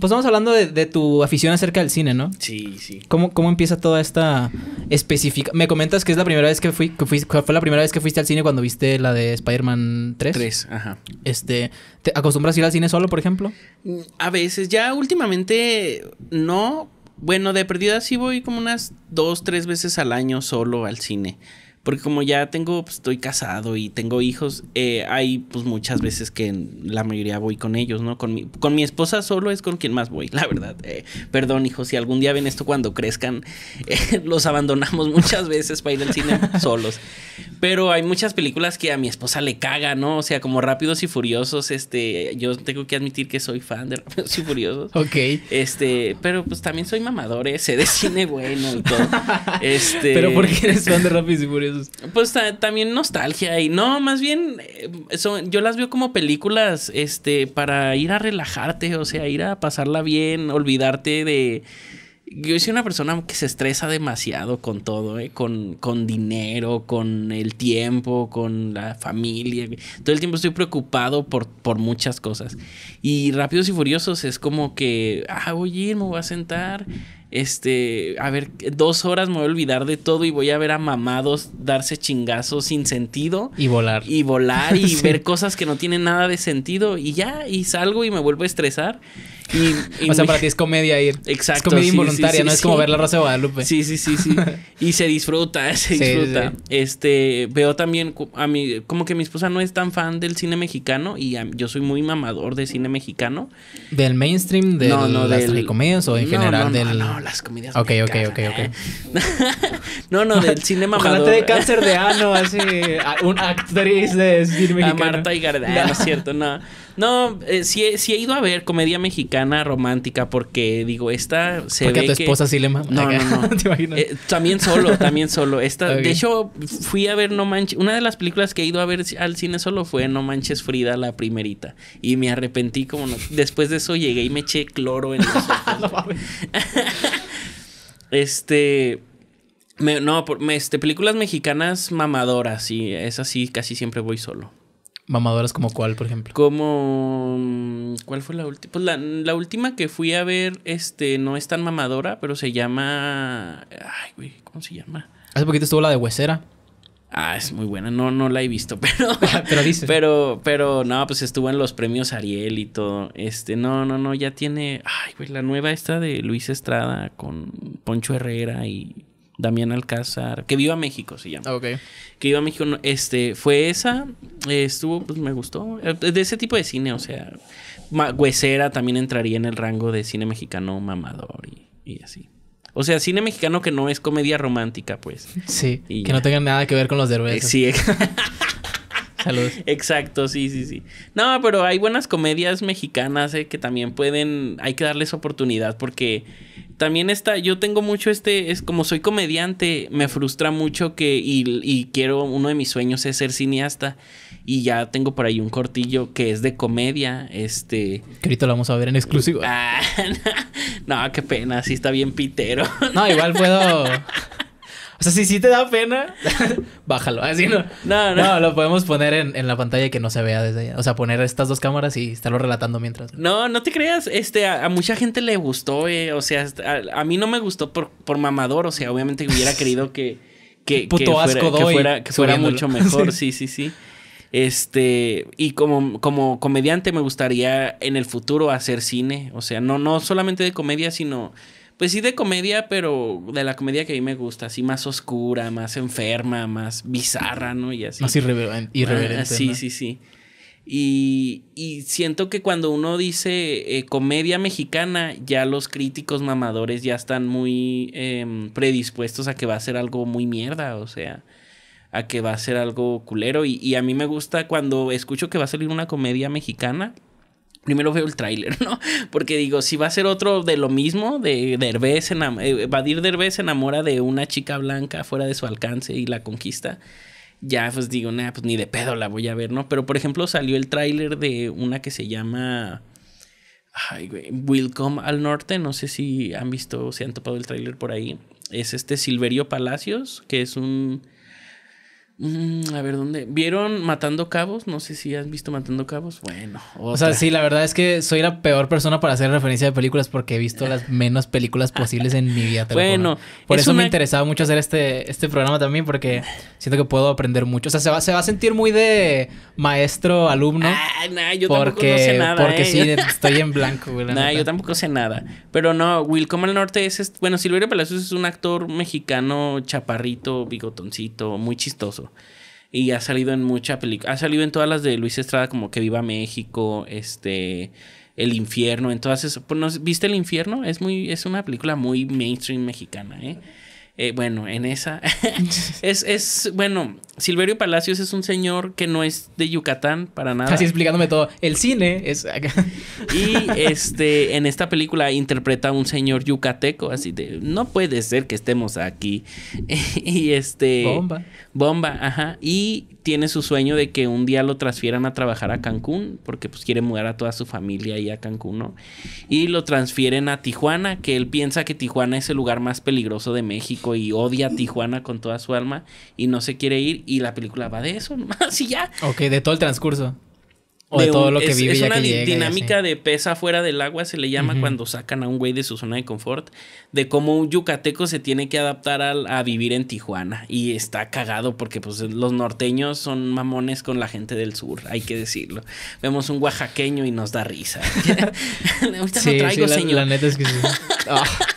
Pues estamos hablando de, tu afición acerca del cine, ¿no? Sí, sí. ¿Cómo, cómo empieza toda esta específica? Me comentas que es la primera vez que fui, fue la primera vez que fuiste al cine cuando viste la de Spider-Man 3. 3, ajá. Este, ¿te acostumbras a ir al cine solo, por ejemplo? Mm, a veces, ya últimamente no. Bueno, de perdida sí voy como unas dos, tres veces al año solo al cine. Porque como ya tengo, pues, estoy casado y tengo hijos, eh, hay pues muchas veces que la mayoría voy con ellos, ¿no? Con mi, esposa solo es con quien más voy, la verdad. Eh, perdón, hijos, si algún día ven esto cuando crezcan, eh, los abandonamos muchas veces para ir al cine solos. Pero hay muchas películas que a mi esposa le caga, ¿no? O sea, como Rápidos y Furiosos, este, yo tengo que admitir que soy fan de Rápidos y Furiosos. Ok. Este, pero pues también soy mamador, ese de cine bueno y todo. Este... pero ¿por qué eres fan de Rápidos y Furiosos? pues. también nostalgia y no, más bien eh, son, yo las veo como películas este para ir a relajarte, o sea, ir a pasarla bien, olvidarte de yo soy una persona que se estresa demasiado con todo, eh, con, con dinero, con el tiempo, con la familia. Todo el tiempo estoy preocupado por, por muchas cosas. Y Rápidos y Furiosos es como que, ah, voy a ir, me voy a sentar este, a ver, dos horas me voy a olvidar de todo y voy a ver a mamados darse chingazos sin sentido. Y volar. Y volar y ver cosas que no tienen nada de sentido y ya, y salgo y me vuelvo a estresar. Y, o sea, para ti es comedia ir. Exacto. Es comedia involuntaria, ¿no? es como ver La Rosa de Guadalupe. Sí, sí, sí, sí. y se disfruta, se disfruta. Este, veo también a mí, como que mi esposa no es tan fan del cine mexicano y yo soy muy mamador de cine mexicano. ¿Del mainstream? ¿De no, las del... o en general no, del...? No, las comedias Ok, ok, ok, ok. no, no, del cine mamador. Ojalá te cáncer de ano, así, actriz de cine mexicano. A Marta y no es cierto, no. No, eh, sí, he ido a ver comedia mexicana romántica porque digo, esta se porque a tu esposa sí le No, no, no. ¿Te imaginas? Eh, también solo, también solo. Esta, De hecho, fui a ver No Manches. Una de las películas que he ido a ver al cine solo fue No Manches Frida, la primerita. Y me arrepentí como no. Después de eso llegué y me eché cloro en los este. no, por, este, películas mexicanas mamadoras y es así, casi siempre voy solo. Mamadoras como cuál, por ejemplo. Como. ¿Cuál fue la última? Pues la, última que fui a ver, este, no es tan mamadora, pero se llama. Ay, güey, ¿cómo se llama? Hace poquito estuvo la de Huesera. Ah, es muy buena. No, no la he visto, pero. Ah, pero dice. Pero, pero, no, pues estuvo en los premios Ariel y todo. Este, no, no, no, ya tiene. Ay, güey, la nueva esta de Luis Estrada con Poncho Herrera y Damián Alcázar, que viva México se llama. Ok. Que viva México, este, fue esa, estuvo, pues me gustó, eh, de ese tipo de cine, o sea, Huesera también entraría en el rango de cine mexicano mamador y, así. O sea, cine mexicano que no es comedia romántica, pues. Sí, que no tenga nada que ver con los derbes. Eh, sí. Salud. Exacto, sí, sí, sí. No, pero hay buenas comedias mexicanas eh, que también pueden, hay que darles oportunidad porque también está, yo tengo mucho este, es como soy comediante, me frustra mucho que, y, quiero, uno de mis sueños es ser cineasta y ya tengo por ahí un cortillo que es de comedia, este... Que lo vamos a ver en exclusivo. Ah, no, qué pena, sí está bien pitero. No, igual puedo... O sea, si sí te da pena, bájalo. Así no. No, no. lo podemos poner en, la pantalla que no se vea desde allá. O sea, poner estas dos cámaras y estarlo relatando mientras. No, no te creas. Este, a, mucha gente le gustó, eh. O sea, a, mí no me gustó por, por mamador. O sea, obviamente hubiera querido que. que que fuera, que mucho mejor. sí, sí, sí. Este, y como, como comediante me gustaría en el futuro hacer cine, o sea, no, no solamente de comedia, sino pues sí de comedia, pero de la comedia que a mí me gusta, así más oscura, más enferma, más bizarra, ¿no? Y así. Más ah, irreverente. sí, sí, sí. Y, y, siento que cuando uno dice eh, comedia mexicana, ya los críticos mamadores ya están muy em, predispuestos a que va a ser algo muy mierda, o sea, a que va a ser algo culero. Y, y a mí me gusta cuando escucho que va a salir una comedia mexicana primero veo el tráiler, ¿no? Porque digo, si va a ser otro de lo mismo, de Derbez, eh, Derbez se enamora de una chica blanca fuera de su alcance y la conquista, ya pues digo, nada, pues ni de pedo la voy a ver, ¿no? Pero por ejemplo salió el tráiler de una que se llama... Ay, güey, Welcome al Norte, no sé si han visto o se han topado el tráiler por ahí. Es este Silverio Palacios, que es un Mm, a ver, ¿dónde? ¿Vieron Matando Cabos? No sé si has visto Matando Cabos. Bueno. O sea, sí, la verdad es que soy la peor persona para hacer referencia de películas porque he visto las menos películas posibles en mi vida. Bueno. Por eso me interesaba mucho hacer este, este programa también porque siento que puedo aprender mucho. O sea, se va, se va a sentir muy de maestro, alumno. Ah, yo tampoco sé nada. Porque sí, ¿eh? estoy en blanco, güey. yo tampoco sé nada. Pero no, Will Wilcom al Norte es... Bueno, Silverio Palacios es un actor mexicano chaparrito, bigotoncito, muy chistoso. Y ha salido en mucha película. Ha salido en todas las de Luis Estrada, como Que Viva México, este. El infierno, entonces, pues, ¿viste El infierno? Es muy, es una película muy mainstream mexicana, ¿eh? Eh, bueno, en esa. es, es, bueno, Silverio Palacios es un señor que no es de Yucatán para nada. Así explicándome todo. El cine es acá. y este, en esta película interpreta a un señor yucateco, así de, no puede ser que estemos aquí. y este... Bomba. Bomba, ajá. Y tiene su sueño de que un día lo transfieran a trabajar a Cancún, porque pues quiere mudar a toda su familia ahí a Cancún, ¿no? Y lo transfieren a Tijuana, que él piensa que Tijuana es el lugar más peligroso de México y odia a Tijuana con toda su alma y no se quiere ir y la película va de eso nomás y ya. Ok, de todo el transcurso. de, todo lo que es, una dinámica de pesa fuera del agua, se le llama cuando sacan a un güey de su zona de confort, de cómo un yucateco se tiene que adaptar a, vivir en Tijuana. Y está cagado porque pues los norteños son mamones con la gente del sur, hay que decirlo. Vemos un oaxaqueño y nos da risa. sí, la, es que sí. Ah.